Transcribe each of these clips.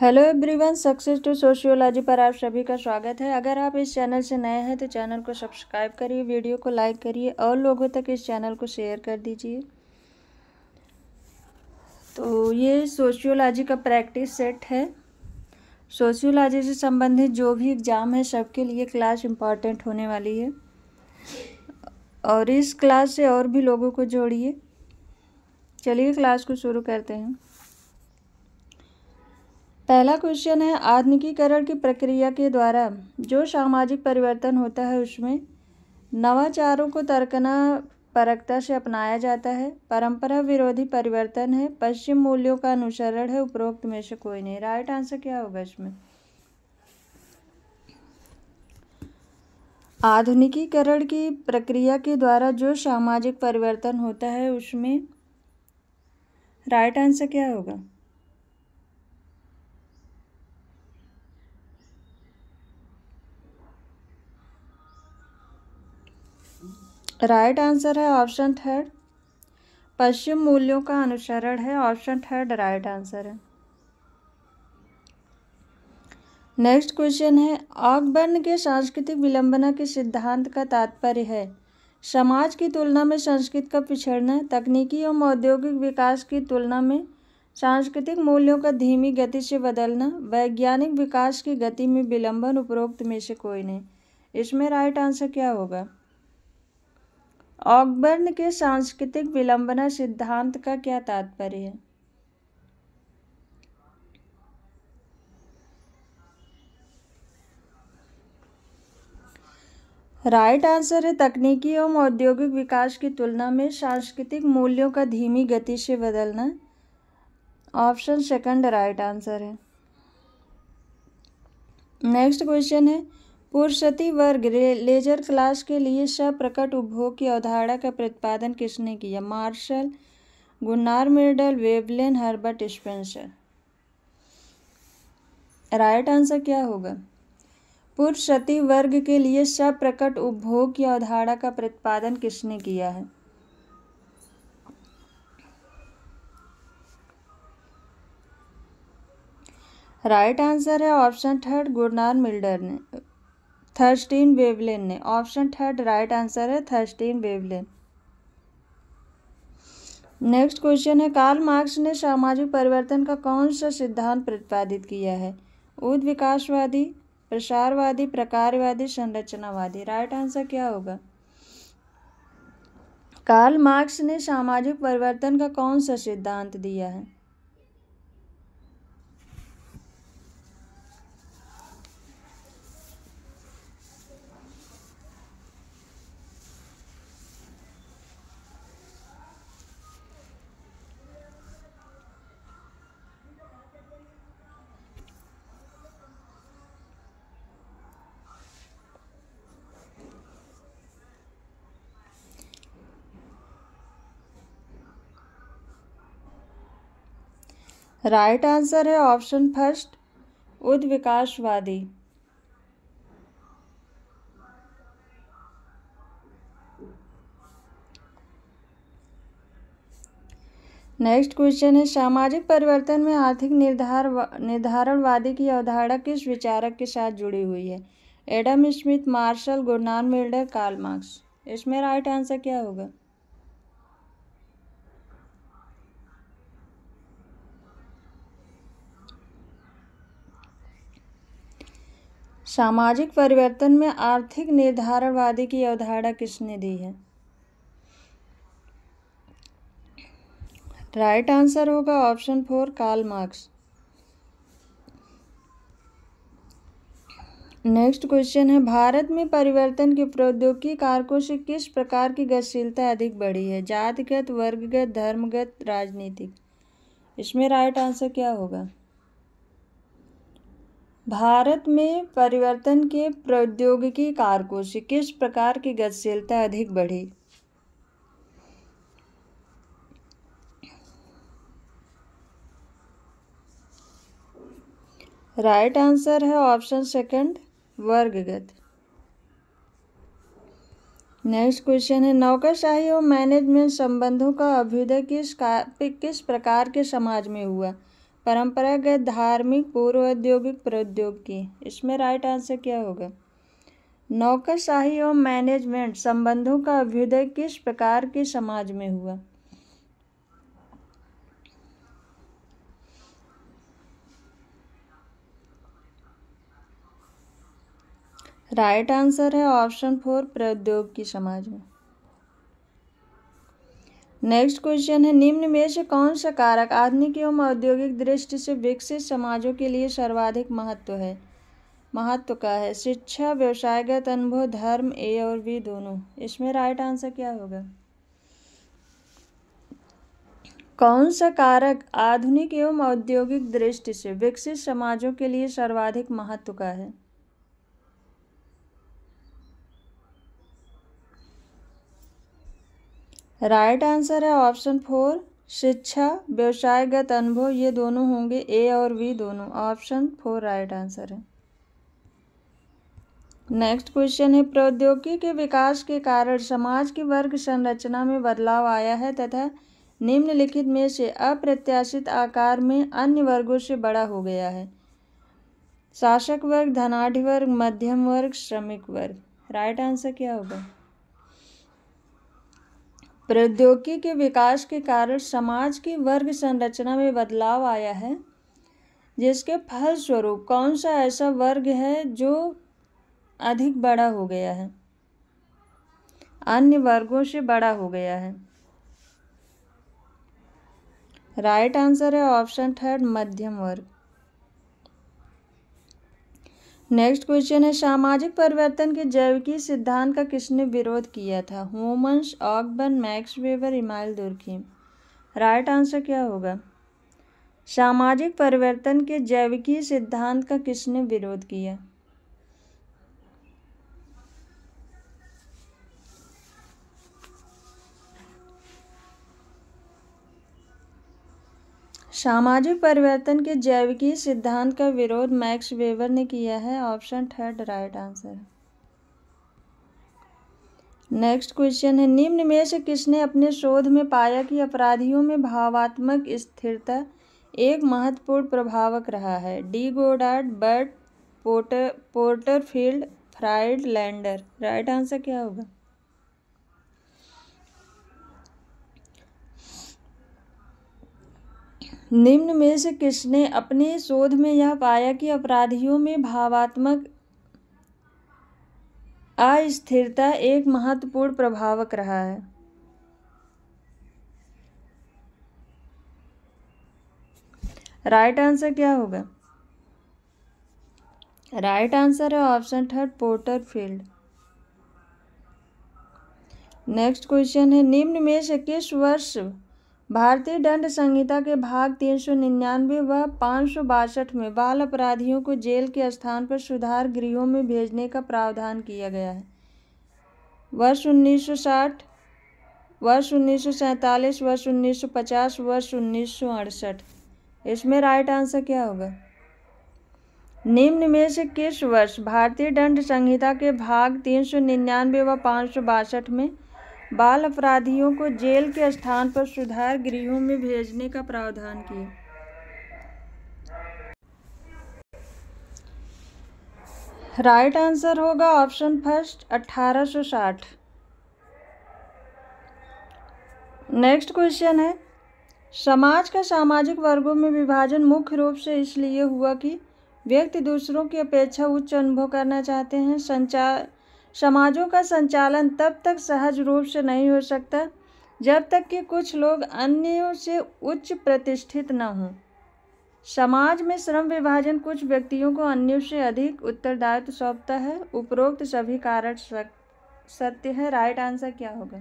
hello everyone success to sociology पर आप सभी का स्वागत है अगर आप इस चैनल से नए हैं तो चैनल को सब्सक्राइब करिए वीडियो को लाइक करिए और लोगों तक इस चैनल को शेयर कर दीजिए तो ये सोशियोलॉजी का प्रैक्टिस सेट है सोशियोलॉजी से संबंधित जो भी एग्ज़ाम है सबके लिए क्लास इम्पॉर्टेंट होने वाली है और इस क्लास से और भी लोगों को जोड़िए चलिए क्लास को शुरू करते हैं पहला क्वेश्चन है आधुनिकीकरण की प्रक्रिया के द्वारा जो सामाजिक परिवर्तन होता है उसमें नवाचारों को तर्कना परकता से अपनाया जाता है परंपरा विरोधी परिवर्तन है पश्चिम मूल्यों का अनुसरण है उपरोक्त में से कोई नहीं राइट आंसर क्या होगा इसमें आधुनिकीकरण की प्रक्रिया के द्वारा जो सामाजिक परिवर्तन होता है उसमें राइट आंसर क्या होगा राइट आंसर है ऑप्शन थर्ड पश्चिम मूल्यों का अनुसरण है ऑप्शन थर्ड राइट आंसर है नेक्स्ट क्वेश्चन है ऑकबर्न के सांस्कृतिक विलंबना के सिद्धांत का तात्पर्य है समाज की तुलना में संस्कृत का पिछड़ना तकनीकी एवं औद्योगिक विकास की तुलना में सांस्कृतिक मूल्यों का धीमी गति से बदलना वैज्ञानिक विकास की गति में विलंबन उपरोक्त में से कोई नहीं इसमें राइट आंसर क्या होगा ऑकबर्न के सांस्कृतिक विलंबना सिद्धांत का क्या तात्पर्य है राइट आंसर है तकनीकी एवं औद्योगिक विकास की तुलना में सांस्कृतिक मूल्यों का धीमी गति से बदलना ऑप्शन सेकंड राइट आंसर है नेक्स्ट क्वेश्चन है पुरुषती वर्ग लेजर क्लास के लिए सप्रकट उपभोग की अवधारणा का प्रतिपादन किसने किया Marshall Gunnar Myrdal Veblen Herbert Spencer right answer क्या होगा पुरुषती वर्ग के लिए प्रकट उपभोग की अवधारणा का प्रतिपादन किसने किया है राइट आंसर है ऑप्शन थर्ड गुरनार मिल्डर ने थर्स्टीन वेवलिन ने ऑप्शन थर्ड राइट आंसर है थर्स्टीन वेवलिन नेक्स्ट क्वेश्चन है कार्ल मार्क्स ने सामाजिक परिवर्तन का कौन सा सिद्धांत प्रतिपादित किया है उद विकासवादी प्रसारवादी प्रकारवादी संरचनावादी राइट आंसर क्या होगा कार्ल मार्क्स ने सामाजिक परिवर्तन का कौन सा सिद्धांत दिया है राइट आंसर है ऑप्शन फर्स्ट उद्विकासवादी नेक्स्ट क्वेश्चन है सामाजिक परिवर्तन में आर्थिक निर्धार निर्धारणवादी की अवधारणा किस विचारक के साथ जुड़ी हुई है एडम स्मिथ मार्शल गुरनान मिल्डर कार्ल मार्क्स इसमें राइट आंसर क्या होगा सामाजिक परिवर्तन में आर्थिक निर्धारणवादी की अवधारणा किसने दी है राइट आंसर होगा option four Karl Marx next question है भारत में परिवर्तन के प्रौद्योगिकी कारकों से किस प्रकार की गतिशीलता अधिक बढ़ी है जातिगत वर्गगत धर्मगत राजनीतिक इसमें राइट आंसर क्या होगा भारत में परिवर्तन के प्रौद्योगिकी कारकों से किस प्रकार की गतिशीलता अधिक बढ़ी राइट right आंसर है ऑप्शन सेकंड वर्गगत नेक्स्ट क्वेश्चन है नौकरशाही और मैनेजमेंट संबंधों का अभ्युदय किस किस प्रकार के समाज में हुआ परंपरागत धार्मिक पूर्व औद्योगिक प्रौद्योग की इसमें राइट आंसर क्या होगा नौकरशाही और मैनेजमेंट संबंधों का अभ्युदय किस प्रकार के समाज में हुआ राइट आंसर है ऑप्शन फोर प्रौद्योग की समाज में नेक्स्ट क्वेश्चन है निम्न में से कौन सा कारक आधुनिक एवं औद्योगिक दृष्टि से विकसित समाजों के लिए सर्वाधिक महत्व है महत्व का है शिक्षा व्यवसायगत अनुभव धर्म ए और बी दोनों इसमें राइट आंसर क्या होगा कौन सा कारक आधुनिक एवं औद्योगिक दृष्टि से विकसित समाजों के लिए सर्वाधिक महत्व का है राइट आंसर है ऑप्शन फोर शिक्षा व्यवसायगत अनुभव ये दोनों होंगे ए और बी दोनों ऑप्शन फोर राइट आंसर है नेक्स्ट क्वेश्चन है प्रौद्योगिकी के विकास के कारण समाज की वर्ग संरचना में बदलाव आया है तथा निम्नलिखित में से अप्रत्याशित आकार में अन्य वर्गों से बड़ा हो गया है शासक वर्ग धनाढ़ वर्ग मध्यम वर्ग श्रमिक वर्ग राइट आंसर क्या होगा प्रौद्योगिकी के विकास के कारण समाज की वर्ग संरचना में बदलाव आया है जिसके फलस्वरूप कौन सा ऐसा वर्ग है जो अधिक बड़ा हो गया है अन्य वर्गों से बड़ा हो गया है राइट आंसर है ऑप्शन थर्ड मध्यम वर्ग नेक्स्ट क्वेश्चन है सामाजिक परिवर्तन के जैविकीय सिद्धांत का किसने विरोध किया था Homans Ogburn Max Weber Emile Durkheim right answer क्या होगा सामाजिक परिवर्तन के जैविकी सिद्धांत का किसने विरोध किया सामाजिक परिवर्तन के जैविकी सिद्धांत का विरोध मैक्स वेबर ने किया है option third right answer next question है निम्न में से किसने अपने शोध में पाया कि अपराधियों में भावात्मक स्थिरता एक महत्वपूर्ण प्रभावक रहा है D Goddard Burt Porter Porterfield Friedlander right answer क्या होगा निम्न में से किसने अपने शोध में यह पाया कि अपराधियों में भावात्मक अस्थिरता एक महत्वपूर्ण प्रभावक रहा है राइट आंसर क्या होगा राइट आंसर है option third Porterfield next question है निम्न में से किस वर्ष भारतीय दंड संहिता के भाग तीन सौ निन्यानवे व पाँच सौ बासठ में बाल अपराधियों को जेल के स्थान पर सुधार गृहों में भेजने का प्रावधान किया गया है वर्ष 1960 वर्ष उन्नीस वर्ष 1950 वर्ष उन्नीस इसमें राइट आंसर क्या होगा निम्न में से किस वर्ष भारतीय दंड संहिता के भाग तीन सौ निन्यानवे व पाँच सौ बासठ में बाल अपराधियों को जेल के स्थान पर सुधार गृहों में भेजने का प्रावधान किया राइट आंसर होगा ऑप्शन फर्स्ट 1860 नेक्स्ट क्वेश्चन है समाज का सामाजिक वर्गों में विभाजन मुख्य रूप से इसलिए हुआ कि व्यक्ति दूसरों की अपेक्षा उच्च अनुभव करना चाहते हैं संचार समाजों का संचालन तब तक सहज रूप से नहीं हो सकता जब तक कि कुछ लोग अन्यों से उच्च प्रतिष्ठित न हों समाज में श्रम विभाजन कुछ व्यक्तियों को अन्यों से अधिक उत्तरदायित्व सौंपता है उपरोक्त सभी कारण सत्य है राइट आंसर क्या होगा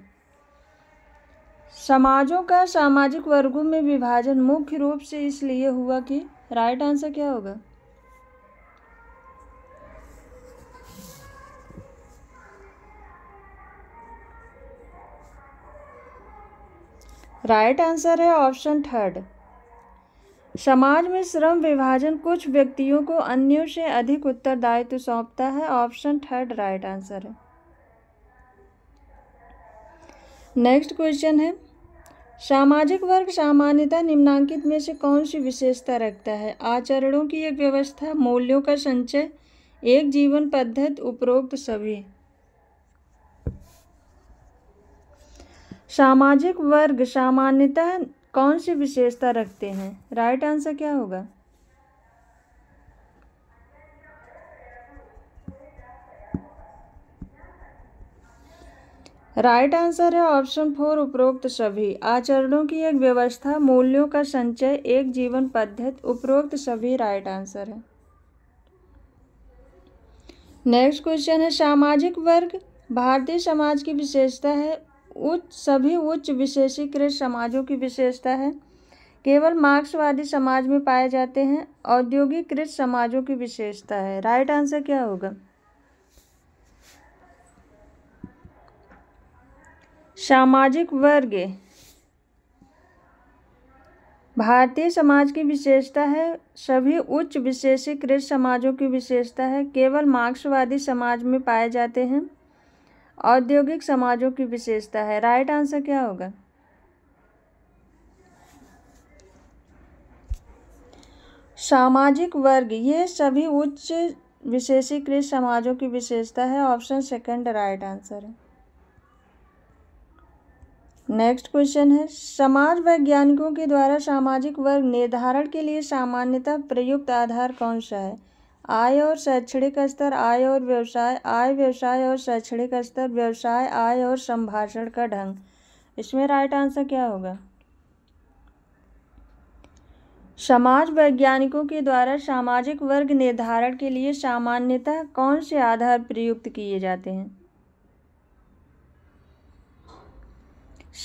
समाजों का सामाजिक वर्गों में विभाजन मुख्य रूप से इसलिए हुआ कि राइट आंसर क्या होगा राइट आंसर है ऑप्शन थर्ड समाज में श्रम विभाजन कुछ व्यक्तियों को अन्यों से अधिक उत्तरदायित्व सौंपता है ऑप्शन थर्ड राइट आंसर है नेक्स्ट क्वेश्चन है सामाजिक वर्ग सामान्यता निम्नांकित में से कौन सी विशेषता रखता है आचरणों की एक व्यवस्था मूल्यों का संचय एक जीवन पद्धति उपरोक्त सभी सामाजिक वर्ग सामान्यतः कौन सी विशेषता रखते हैं राइट आंसर क्या होगा राइट आंसर है ऑप्शन फोर उपरोक्त सभी आचरणों की एक व्यवस्था मूल्यों का संचय एक जीवन पद्धति उपरोक्त सभी राइट आंसर है नेक्स्ट क्वेश्चन है सामाजिक वर्ग भारतीय समाज की विशेषता है उच्च सभी उच्च विशेषीकृत समाजों की विशेषता है केवल मार्क्सवादी समाज में पाए जाते हैं औद्योगिकृत समाजों की विशेषता है राइट आंसर क्या होगा सामाजिक वर्ग भारतीय समाज की विशेषता है सभी उच्च विशेषीकृत समाजों की विशेषता है केवल मार्क्सवादी समाज में पाए जाते हैं औद्योगिक समाजों की विशेषता है राइट आंसर क्या होगा सामाजिक वर्ग ये सभी उच्च विशेषीकृत समाजों की विशेषता है ऑप्शन सेकंड राइट आंसर है नेक्स्ट क्वेश्चन है समाज वैज्ञानिकों के द्वारा सामाजिक वर्ग निर्धारण के लिए सामान्यतः प्रयुक्त आधार कौन सा है आय और शैक्षणिक स्तर आय और व्यवसाय आय व्यवसाय और शैक्षणिक स्तर व्यवसाय आय और संभाषण का ढंग इसमें राइट आंसर क्या होगा समाज वैज्ञानिकों के द्वारा सामाजिक वर्ग निर्धारण के लिए सामान्यतः कौन से आधार प्रयुक्त किए जाते हैं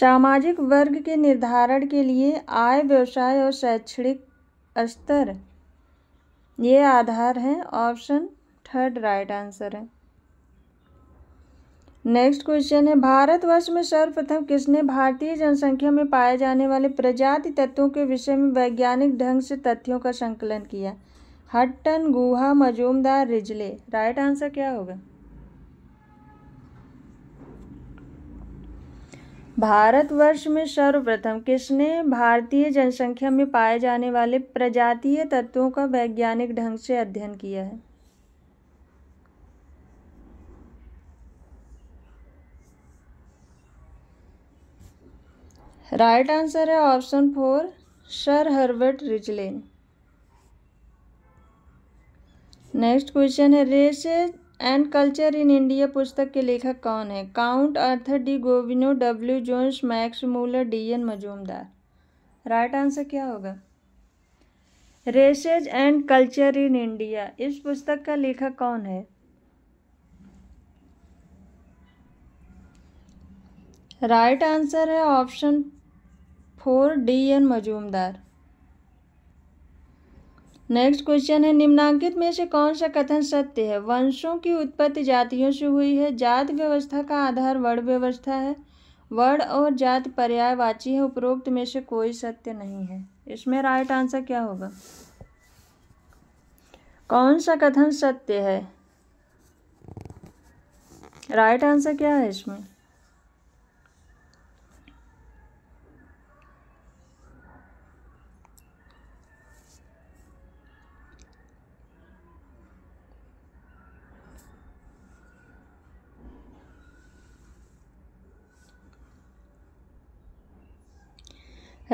सामाजिक वर्ग के निर्धारण के लिए आय व्यवसाय और शैक्षणिक स्तर ये आधार है ऑप्शन थर्ड राइट आंसर है नेक्स्ट क्वेश्चन है भारतवर्ष में सर्वप्रथम किसने भारतीय जनसंख्या में पाए जाने वाले प्रजाति तत्वों के विषय में वैज्ञानिक ढंग से तथ्यों का संकलन किया Hutton Guha Majumdar Risley right answer क्या होगा भारतवर्ष में सर्वप्रथम किसने भारतीय जनसंख्या में पाए जाने वाले प्रजातीय तत्वों का वैज्ञानिक ढंग से अध्ययन किया है राइट right आंसर है option four sir Herbert Risley next question है races and culture in India पुस्तक के लेखक कौन है Count Arthur de Gobineau W Jones Max Muller D N Majumdar right answer क्या होगा races and culture in India इस पुस्तक का लेखक कौन है राइट आंसर है option four D N Majumdar next question है निम्नांकित में से कौन सा कथन सत्य है वंशों की उत्पत्ति जातियों से हुई है जात व्यवस्था का आधार वर्ण व्यवस्था है वर्ण और जात पर्यायवाची है उपरोक्त में से कोई सत्य नहीं है इसमें राइट आंसर क्या होगा कौन सा कथन सत्य है राइट आंसर क्या है इसमें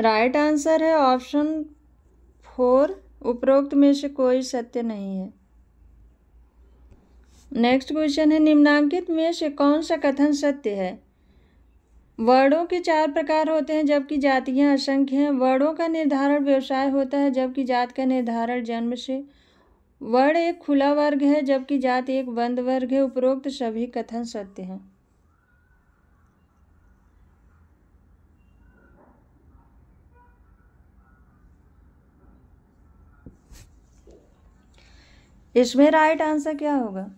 राइट आंसर है ऑप्शन फोर उपरोक्त में से कोई सत्य नहीं है नेक्स्ट क्वेश्चन है निम्नांकित में से कौन सा कथन सत्य है वर्णों के चार प्रकार होते हैं जबकि जातियां असंख्य हैं वर्णों का निर्धारण व्यवसाय होता है जबकि जात का निर्धारण जन्म से वर्ण एक खुला वर्ग है जबकि जात एक बंद वर्ग है उपरोक्त सभी कथन सत्य हैं इसमें राइट आंसर क्या होगा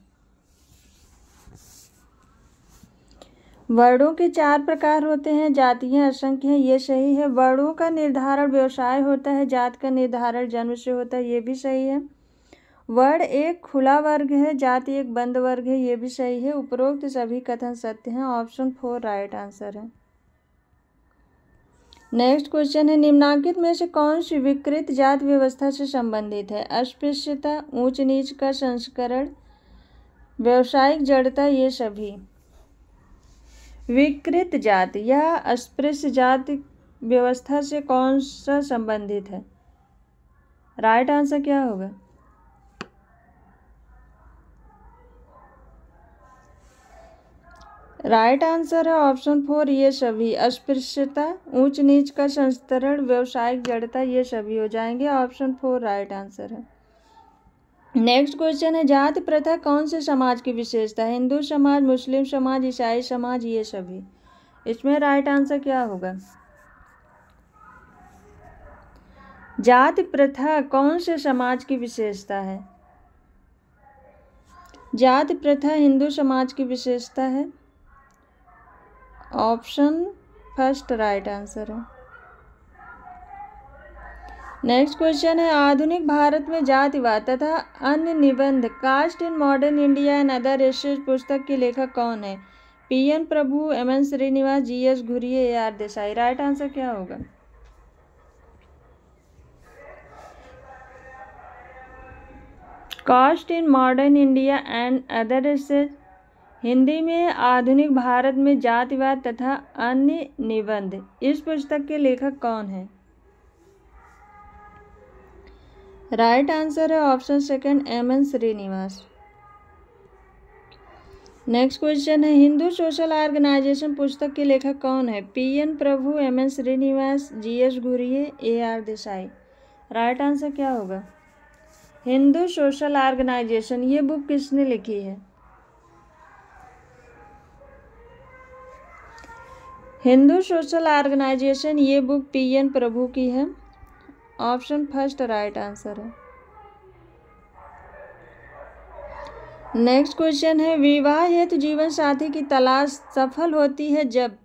वर्णों के चार प्रकार होते हैं जातीय असंख्य हैं ये सही है वर्णों का निर्धारण व्यवसाय होता है जात का निर्धारण जन्म से होता है ये भी सही है वर्ण एक खुला वर्ग है जाति एक बंद वर्ग है ये भी सही है उपरोक्त सभी कथन सत्य हैं ऑप्शन फोर राइट आंसर है नेक्स्ट क्वेश्चन है निम्नांकित में से कौन सी विकृत जात व्यवस्था से संबंधित है अस्पृश्यता ऊंच नीच का संस्करण व्यवसायिक जड़ता ये सभी विकृत जात यह अस्पृश्य जात व्यवस्था से कौन सा संबंधित है राइट आंसर क्या होगा राइट आंसर है ऑप्शन फोर ये सभी अस्पृश्यता ऊंच नीच का संस्तरण व्यवसायिक जड़ता ये सभी हो जाएंगे ऑप्शन फोर राइट आंसर है नेक्स्ट क्वेश्चन है जाति प्रथा कौन से समाज की विशेषता है हिंदू समाज मुस्लिम समाज ईसाई समाज ये सभी इसमें राइट आंसर क्या होगा जाति प्रथा कौन से समाज की विशेषता है जाति प्रथा हिंदू समाज की विशेषता है ऑप्शन फर्स्ट राइट आंसर है नेक्स्ट क्वेश्चन है आधुनिक भारत में जातिवाद तथा अन्य निबंध caste in modern India and other research पुस्तक के लेखक कौन है P N Prabhu M N Srinivas G S Ghurye A R Desai right answer क्या होगा caste in modern India and other research Hindi में आधुनिक भारत में जातिवाद तथा अन्य निबंध इस पुस्तक के लेखक कौन है राइट आंसर है option second M N Srinivas next question है हिंदू सोशल ऑर्गेनाइजेशन पुस्तक के लेखक कौन है P N Prabhu M N Srinivas G S Ghurye A R Desai right answer क्या होगा हिंदू सोशल ऑर्गेनाइजेशन ये बुक किसने लिखी है हिंदू सोशल ऑर्गेनाइजेशन ये बुक पी एन प्रभु की है ऑप्शन फर्स्ट राइट आंसर है नेक्स्ट क्वेश्चन है विवाह हेतु जीवन साथी की तलाश सफल होती है जब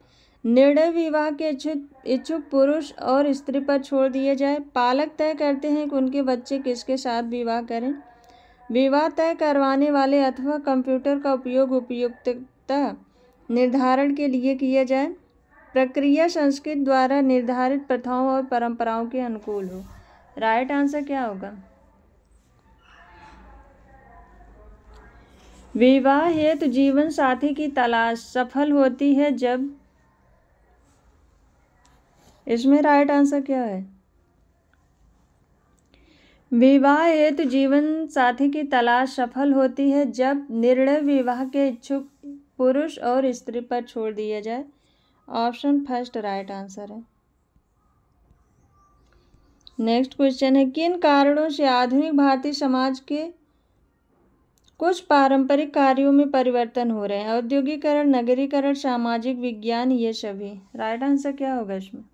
निर्णय विवाह के इच्छुक इच्छुक पुरुष और स्त्री पर छोड़ दिए जाए पालक तय करते हैं कि उनके बच्चे किसके साथ विवाह करें विवाह तय करवाने वाले अथवा कंप्यूटर का उपयोग उपयुक्तता निर्धारण के लिए किया जाए प्रक्रिया संस्कृत द्वारा निर्धारित प्रथाओं और परंपराओं के अनुकूल हो राइट आंसर क्या होगा विवाह हेतु जीवन साथी की तलाश सफल होती है जब इसमें राइट आंसर क्या है विवाह हेतु जीवन साथी की तलाश सफल होती है जब निर्णय विवाह के इच्छुक पुरुष और स्त्री पर छोड़ दिया जाए ऑप्शन फर्स्ट राइट आंसर है नेक्स्ट क्वेश्चन है किन कारणों से आधुनिक भारतीय समाज के कुछ पारंपरिक कार्यों में परिवर्तन हो रहे हैं औद्योगिकरण नगरीकरण सामाजिक विज्ञान ये सभी राइट आंसर क्या होगा इसमें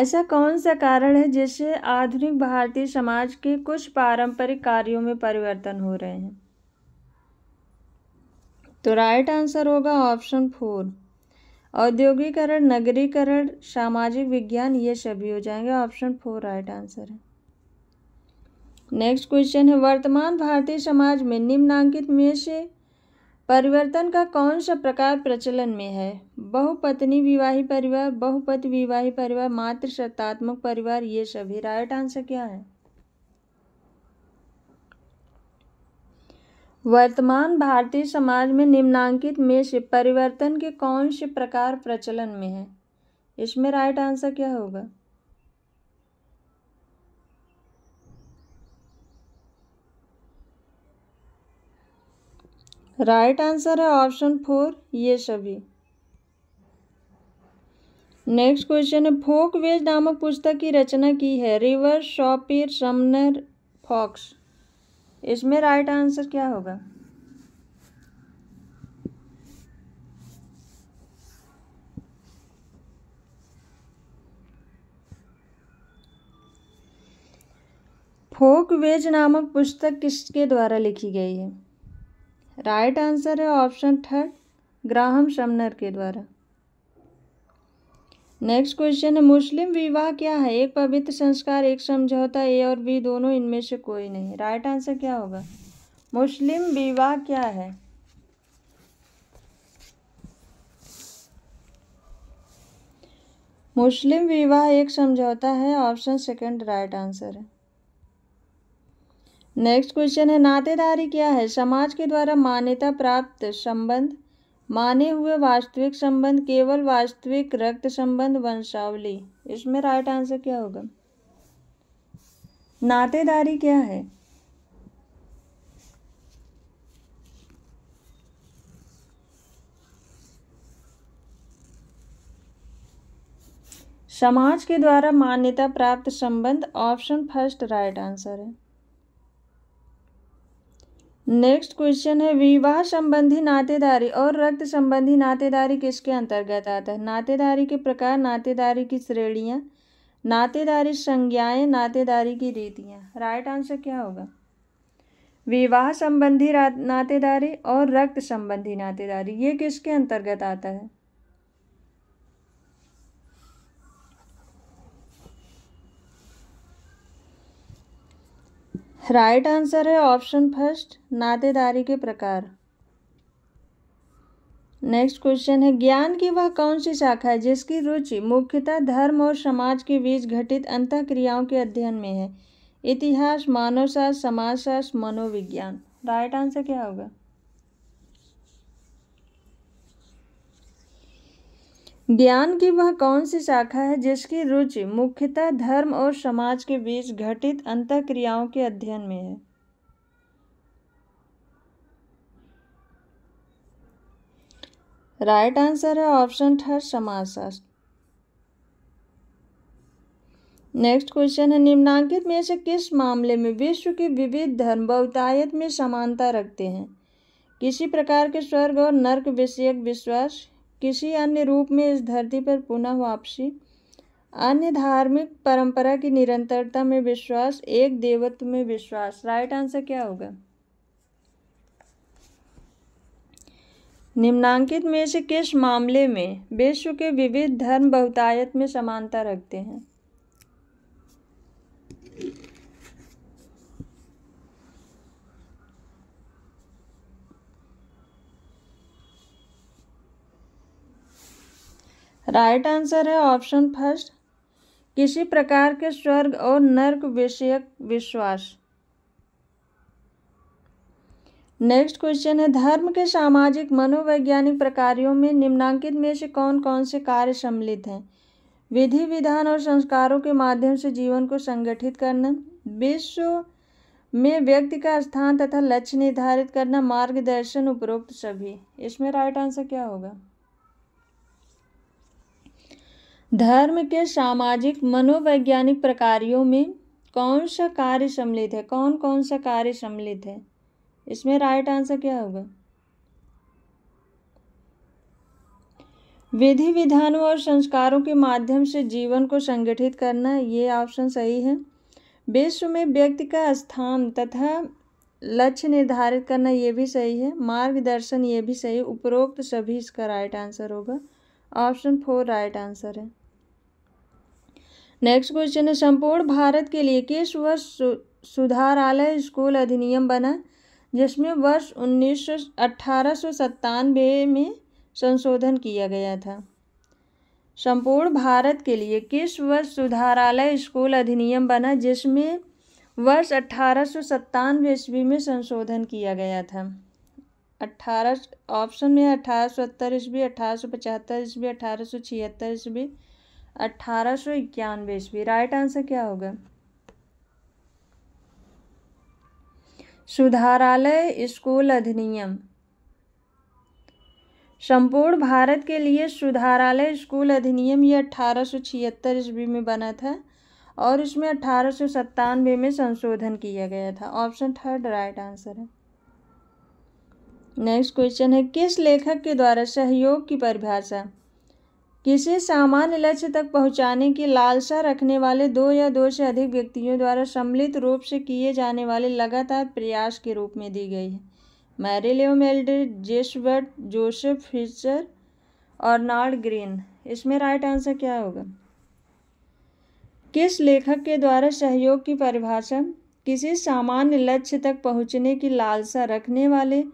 ऐसा कौन सा कारण है जिससे आधुनिक भारतीय समाज के कुछ पारंपरिक कार्यों में परिवर्तन हो रहे हैं तो राइट आंसर होगा ऑप्शन फोर औद्योगिकरण नगरीकरण सामाजिक विज्ञान ये सभी हो जाएंगे ऑप्शन फोर राइट आंसर है नेक्स्ट क्वेश्चन है वर्तमान भारतीय समाज में निम्नांकित में से परिवर्तन का कौन सा प्रकार प्रचलन में है बहुपत्नी विवाही परिवार बहुपति विवाही परिवार मातृ सत्तात्मक परिवार ये सभी राइट आंसर क्या है वर्तमान भारतीय समाज में निम्नांकित में से परिवर्तन के कौन से प्रकार प्रचलन में है इसमें राइट आंसर क्या होगा राइट आंसर है ऑप्शन फोर ये सभी नेक्स्ट क्वेश्चन है फोक वेज नामक पुस्तक की रचना की है रिवर शॉपिर समनर फॉक्स इसमें राइट आंसर क्या होगा फोक वेज नामक पुस्तक किसके द्वारा लिखी गई है राइट आंसर है ऑप्शन थर्ड ग्राहम शमनर के द्वारा नेक्स्ट क्वेश्चन है मुस्लिम विवाह क्या है एक पवित्र संस्कार एक समझौता ए और बी दोनों इनमें से कोई नहीं राइट आंसर क्या होगा मुस्लिम विवाह क्या है मुस्लिम विवाह एक समझौता है ऑप्शन सेकंड राइट आंसर है नेक्स्ट क्वेश्चन है नातेदारी क्या है समाज के द्वारा मान्यता प्राप्त संबंध माने हुए वास्तविक संबंध केवल वास्तविक रक्त संबंध वंशावली इसमें राइट आंसर क्या होगा नातेदारी क्या है समाज के द्वारा मान्यता प्राप्त संबंध ऑप्शन फर्स्ट राइट आंसर है नेक्स्ट क्वेश्चन है विवाह संबंधी नातेदारी और रक्त संबंधी नातेदारी किसके अंतर्गत आता है नातेदारी के प्रकार नातेदारी की श्रेणियाँ नातेदारी संज्ञाएं नातेदारी की रीतियाँ राइट आंसर क्या होगा विवाह संबंधी नातेदारी और रक्त संबंधी नातेदारी ये किसके अंतर्गत आता है राइट आंसर है ऑप्शन फर्स्ट नातेदारी के प्रकार नेक्स्ट क्वेश्चन है ज्ञान की वह कौन सी शाखा है जिसकी रुचि मुख्यतः धर्म और समाज के बीच घटित अंत क्रियाओं के अध्ययन में है इतिहास मानवशास्त्र समाजशास्त्र मनोविज्ञान राइट आंसर क्या होगा ज्ञान की वह कौन सी शाखा है जिसकी रुचि मुख्यतः धर्म और समाज के बीच घटित अंतक्रियाओं के अध्ययन में है राइट आंसर है ऑप्शन थर्ड समाजशास्त्र नेक्स्ट क्वेश्चन है निम्नांकित में से किस मामले में विश्व के विविध धर्म बहुतायत में समानता रखते हैं किसी प्रकार के स्वर्ग और नर्क विषयक विश्वास किसी अन्य रूप में इस धरती पर पुनः वापसी अन्य धार्मिक परंपरा की निरंतरता में विश्वास एक देवत्व में विश्वास राइट आंसर क्या होगा निम्नांकित में से किस मामले में विश्व के विविध धर्म बहुतायत में समानता रखते हैं राइट आंसर है ऑप्शन फर्स्ट किसी प्रकार के स्वर्ग और नर्क विषयक विश्वास नेक्स्ट क्वेश्चन है धर्म के सामाजिक मनोवैज्ञानिक प्रकारियों में निम्नांकित में से कौन कौन से कार्य सम्मिलित हैं विधि विधान और संस्कारों के माध्यम से जीवन को संगठित करना विश्व में व्यक्ति का स्थान तथा लक्ष्य निर्धारित करना मार्गदर्शन उपरोक्त सभी इसमें राइट आंसर क्या होगा धर्म के सामाजिक मनोवैज्ञानिक प्रकारियों में कौन सा कार्य सम्मिलित है कौन कौन सा कार्य सम्मिलित है इसमें राइट आंसर क्या होगा विधि विधानों और संस्कारों के माध्यम से जीवन को संगठित करना ये ऑप्शन सही है विश्व में व्यक्ति का स्थान तथा लक्ष्य निर्धारित करना ये भी सही है मार्गदर्शन ये भी सही उपरोक्त सभी इसका राइट आंसर होगा ऑप्शन फोर राइट आंसर है नेक्स्ट क्वेश्चन है संपूर्ण भारत के लिए किस वर्ष सुधारालय स्कूल अधिनियम बना जिसमें वर्ष उन्नीस सौ में संशोधन किया गया था संपूर्ण भारत के लिए किस वर्ष सुधारालय स्कूल अधिनियम बना जिसमें वर्ष अट्ठारह सौ ईस्वी में संशोधन किया गया था अट्ठारह ऑप्शन में अठारह सौ सत्तर ईस्वी अठारह सौ पचहत्तर ईस्वी अठारह सौ छिहत्तर ईस्वी अट्ठारह सौ इक्यानवे ईस्वी राइट आंसर क्या होगा सुधारालय स्कूल अधिनियम संपूर्ण भारत के लिए सुधारालय स्कूल अधिनियम ये अट्ठारह सौ छिहत्तर ईस्वी में बना था और इसमें अट्ठारह सौ सत्तानवे में संशोधन किया गया था ऑप्शन थर्ड राइट आंसर है नेक्स्ट क्वेश्चन है किस लेखक के द्वारा सहयोग की परिभाषा किसी सामान्य लक्ष्य तक पहुंचाने की लालसा रखने वाले दो या दो से अधिक व्यक्तियों द्वारा सम्मिलित रूप से किए जाने वाले लगातार प्रयास के रूप में दी गई है मैरिलियो मेल्डर जेसबर्ट जोसेफ फिशर और नॉर्ड ग्रीन इसमें राइट आंसर क्या होगा किस लेखक के द्वारा सहयोग की परिभाषा किसी सामान्य लक्ष्य तक पहुंचने की लालसा रखने वाले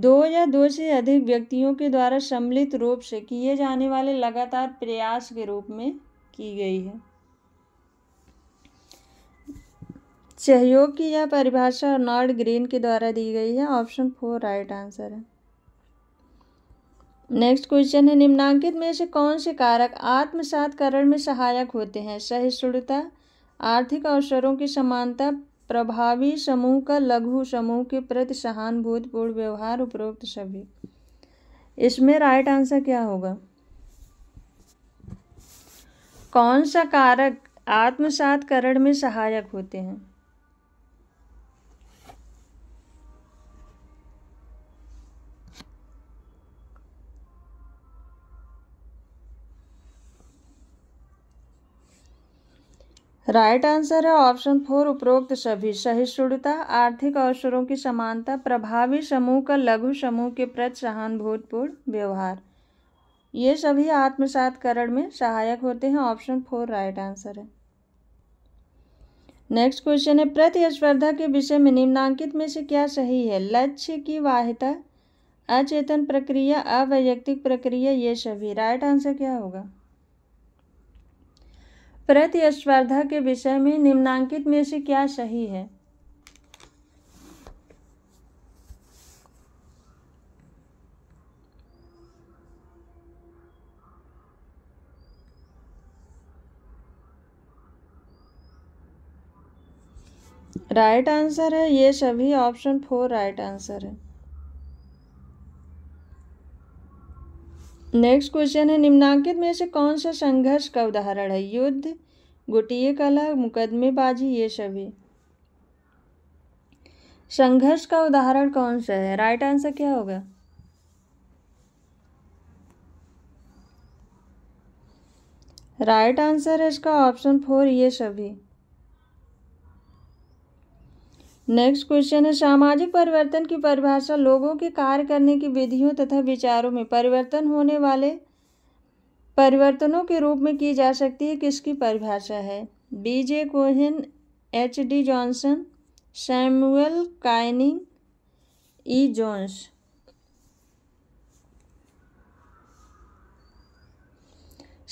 दो या दो से अधिक व्यक्तियों के द्वारा सम्मिलित रूप से किए जाने वाले लगातार प्रयास के रूप में की गई है सहयोग की यह परिभाषा नॉर्ड ग्रीन के द्वारा दी गई है ऑप्शन फोर राइट आंसर है नेक्स्ट क्वेश्चन है निम्नांकित में से कौन से कारक आत्मसात करण में सहायक होते हैं सहिष्णुता आर्थिक अवसरों की समानता प्रभावी समूह का लघु समूह के प्रति सहानुभूतिपूर्ण व्यवहार उपरोक्त सभी इसमें राइट आंसर क्या होगा कौन सा कारक आत्मसात करण में सहायक होते हैं राइट आंसर है ऑप्शन फोर उपरोक्त सभी सहिष्णुता आर्थिक अवसरों की समानता प्रभावी समूह का लघु समूह के प्रति सहानुभूतपूर्ण व्यवहार ये सभी आत्मसातकरण में सहायक होते हैं ऑप्शन फोर राइट आंसर है नेक्स्ट क्वेश्चन है प्रतिस्पर्धा के विषय में निम्नांकित में से क्या सही है लक्ष्य की वाहिता अचेतन प्रक्रिया अवैयक्तिक प्रक्रिया ये सभी राइट आंसर क्या होगा प्रतिस्पर्धा के विषय में निम्नांकित में से क्या सही है राइट right आंसर है ये सभी ऑप्शन फोर राइट आंसर है नेक्स्ट क्वेश्चन है निम्नांकित में से कौन सा संघर्ष का उदाहरण है युद्ध गुटीय कला मुकदमेबाजी ये सभी संघर्ष का उदाहरण कौन सा है राइट आंसर क्या होगा राइट आंसर है इसका ऑप्शन फोर ये सभी नेक्स्ट क्वेश्चन है सामाजिक परिवर्तन की परिभाषा लोगों के कार्य करने की विधियों तथा विचारों में परिवर्तन होने वाले परिवर्तनों के रूप में की जा सकती है किसकी परिभाषा है B J H D Johnson Samuel Koenig E Jones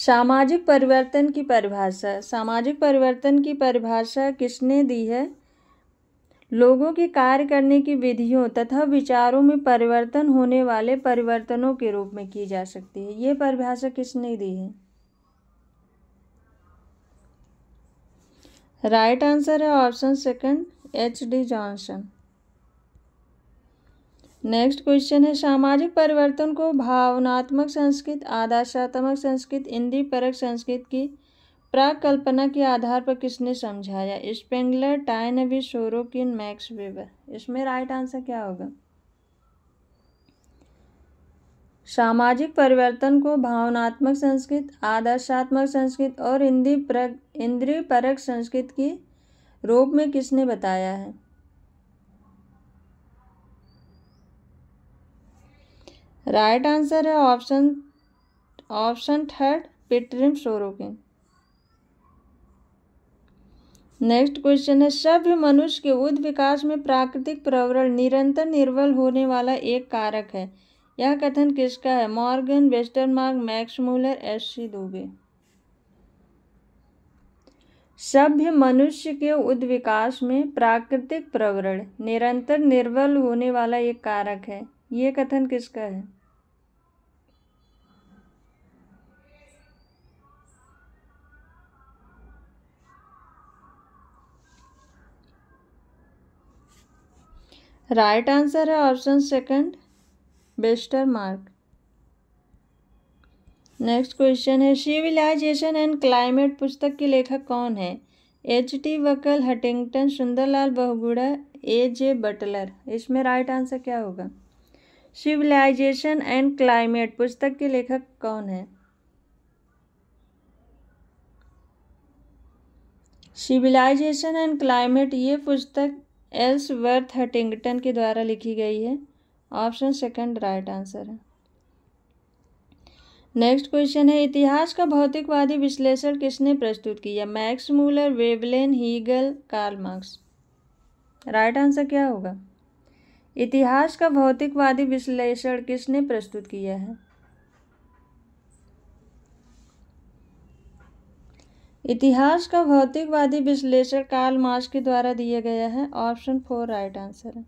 सामाजिक परिवर्तन की परिभाषा सामाजिक परिवर्तन की परिभाषा किसने दी है लोगों के कार्य करने की विधियों तथा विचारों में परिवर्तन होने वाले परिवर्तनों के रूप में की जा सकती है ये परिभाषा किसने दी है राइट right आंसर है option second H D Johnson next question है सामाजिक परिवर्तन को भावनात्मक संस्कृत आदर्शात्मक संस्कृत हिंदी परक संस्कृत की प्राकल्पना के आधार पर किसने समझाया Spengler Toynbee Sorokin Max Weber इसमें राइट आंसर क्या होगा सामाजिक परिवर्तन को भावनात्मक संस्कृत आदर्शात्मक संस्कृत और इंद्री पर इंद्रिय परक संस्कृत के रूप में किसने बताया है राइट आंसर है option option third Pitirim Sorokin next question है सभ्य मनुष्य के उद विकास में प्राकृतिक प्रवरण निरंतर निर्बल होने वाला एक कारक है यह कथन किसका है Morgan Westermarck Max Muller S C Dube सभ्य मनुष्य के उद विकास में प्राकृतिक प्रवरण निरंतर निर्बल होने वाला एक कारक है ये कथन किसका है राइट आंसर है option second Westermarck next question है सिविलाइजेशन एंड क्लाइमेट पुस्तक के लेखक कौन है H T Buckle Huntington Sunderlal Bahuguna A J Butler इसमें राइट आंसर क्या होगा सिविलाइजेशन एंड क्लाइमेट पुस्तक के लेखक कौन है सिविलाइजेशन एंड क्लाइमेट ये पुस्तक एल्स वर्थ हटिंगटन के द्वारा लिखी गई है ऑप्शन सेकंड राइट आंसर है नेक्स्ट क्वेश्चन है इतिहास का भौतिकवादी विश्लेषण किसने प्रस्तुत किया Max Muller Veblen Hegel Karl Marx right answer क्या होगा इतिहास का भौतिकवादी विश्लेषण किसने प्रस्तुत किया है इतिहास का भौतिकवादी विश्लेषण कार्ल मार्क्स के द्वारा दिया गया है ऑप्शन फोर राइट आंसर है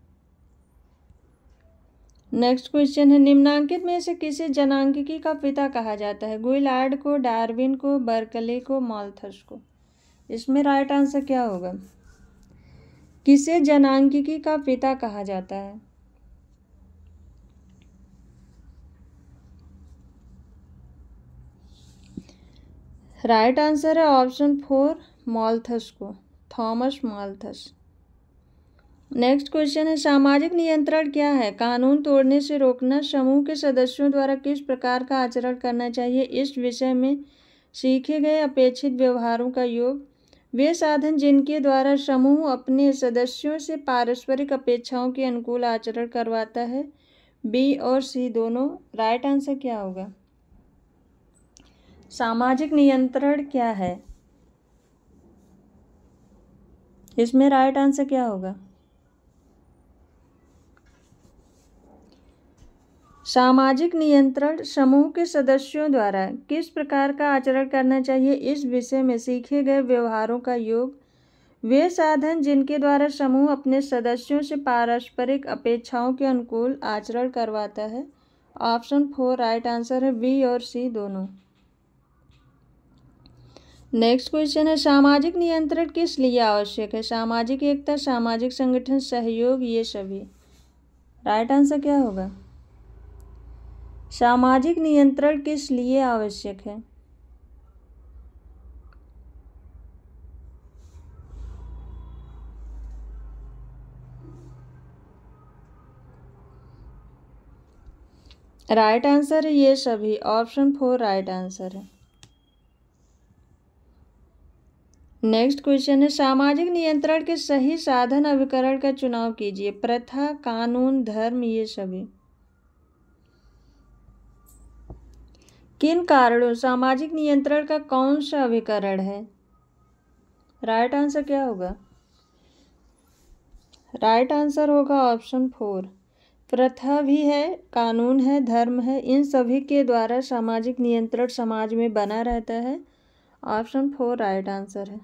नेक्स्ट क्वेश्चन है निम्नांकित में से किसे जनांकिकी का पिता कहा जाता है गुइलार्ड को डार्विन को बर्कले को मॉल्थस को इसमें राइट आंसर क्या होगा किसे जनांकिकी का पिता कहा जाता है राइट आंसर है ऑप्शन फोर मॉल्थस को थॉमस मॉल्थस नेक्स्ट क्वेश्चन है सामाजिक नियंत्रण क्या है कानून तोड़ने से रोकना समूह के सदस्यों द्वारा किस प्रकार का आचरण करना चाहिए इस विषय में सीखे गए अपेक्षित व्यवहारों का योग वे साधन जिनके द्वारा समूह अपने सदस्यों से पारस्परिक अपेक्षाओं के अनुकूल आचरण करवाता है बी और सी दोनों राइट आंसर क्या होगा सामाजिक नियंत्रण क्या है इसमें राइट आंसर क्या होगा सामाजिक नियंत्रण समूह के सदस्यों द्वारा किस प्रकार का आचरण करना चाहिए इस विषय में सीखे गए व्यवहारों का योग वे साधन जिनके द्वारा समूह अपने सदस्यों से पारस्परिक अपेक्षाओं के अनुकूल आचरण करवाता है ऑप्शन फोर राइट आंसर है बी और सी दोनों नेक्स्ट क्वेश्चन है सामाजिक नियंत्रण किस लिए आवश्यक है सामाजिक एकता सामाजिक संगठन सहयोग ये सभी राइट आंसर क्या होगा सामाजिक नियंत्रण किस लिए आवश्यक है राइट आंसर है ये सभी ऑप्शन फोर राइट आंसर है नेक्स्ट क्वेश्चन है सामाजिक नियंत्रण के सही साधन अभिकरण का चुनाव कीजिए प्रथा कानून धर्म ये सभी किन कारणों सामाजिक नियंत्रण का कौन सा अभिकरण है राइट आंसर क्या होगा राइट आंसर होगा ऑप्शन फोर प्रथा भी है कानून है धर्म है इन सभी के द्वारा सामाजिक नियंत्रण समाज में बना रहता है ऑप्शन फोर राइट आंसर है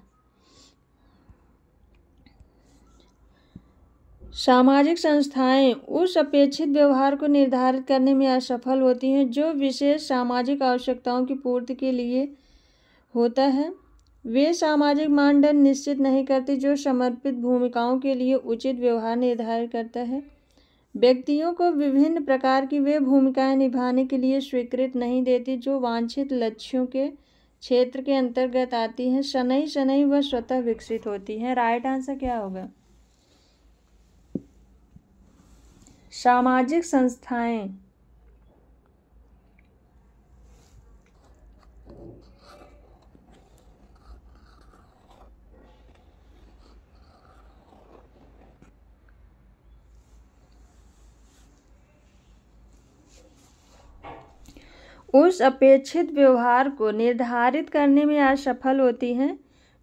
सामाजिक संस्थाएं उस अपेक्षित व्यवहार को निर्धारित करने में असफल होती हैं जो विशेष सामाजिक आवश्यकताओं की पूर्ति के लिए होता है वे सामाजिक मानदंड निश्चित नहीं करती जो समर्पित भूमिकाओं के लिए उचित व्यवहार निर्धारित करता है व्यक्तियों को विभिन्न प्रकार की वे भूमिकाएं निभाने के लिए स्वीकृत नहीं देती जो वांछित लक्ष्यों के क्षेत्र के अंतर्गत आती हैं शनई शनई वह स्वतः विकसित होती हैं राइट आंसर क्या होगा सामाजिक संस्थाएं उस अपेक्षित व्यवहार को निर्धारित करने में असफल होती हैं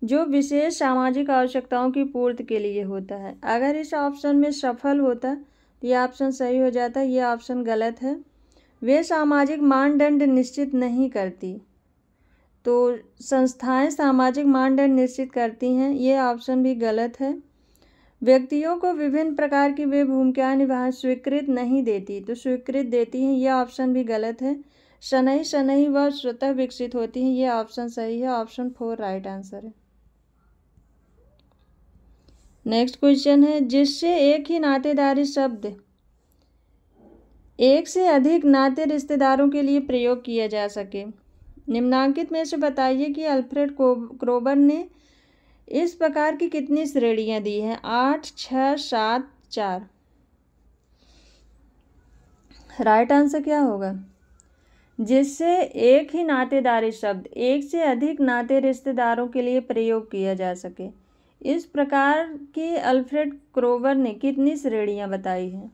जो विशेष सामाजिक आवश्यकताओं की पूर्ति के लिए होता है अगर इस ऑप्शन में सफल होता तो ये ऑप्शन सही हो जाता है ये ऑप्शन गलत है वे सामाजिक मानदंड निश्चित नहीं करती तो संस्थाएं सामाजिक मानदंड निश्चित करती हैं ये ऑप्शन भी गलत है व्यक्तियों को विभिन्न प्रकार की वे भूमिकाएं निभा स्वीकृत नहीं देती तो स्वीकृत देती हैं ये ऑप्शन भी गलत है शनै शनै व स्वतः विकसित होती हैं ये ऑप्शन सही है ऑप्शन फोर राइट आंसर है नेक्स्ट क्वेश्चन है जिससे एक ही नातेदारी शब्द एक से अधिक नाते रिश्तेदारों के लिए प्रयोग किया जा सके निम्नांकित में से बताइए कि अल्फ्रेड क्रोबर ने इस प्रकार की कितनी श्रेणियां दी हैं आठ छः सात चार राइट आंसर क्या होगा जिससे एक ही नातेदारी शब्द एक से अधिक नाते रिश्तेदारों के लिए प्रयोग किया जा सके इस प्रकार की अल्फ्रेड क्रोवर ने कितनी श्रेणियां बताई हैं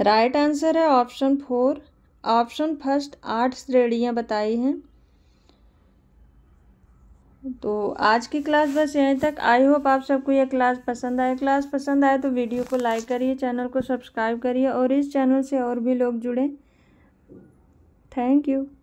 राइट आंसर है ऑप्शन फोर ऑप्शन फर्स्ट आठ श्रेणियां बताई हैं तो आज की क्लास बस यहीं तक आई होप आप सबको यह क्लास पसंद आए क्लास पसंद आए तो वीडियो को लाइक करिए चैनल को सब्सक्राइब करिए और इस चैनल से और भी लोग जुड़ें थैंक यू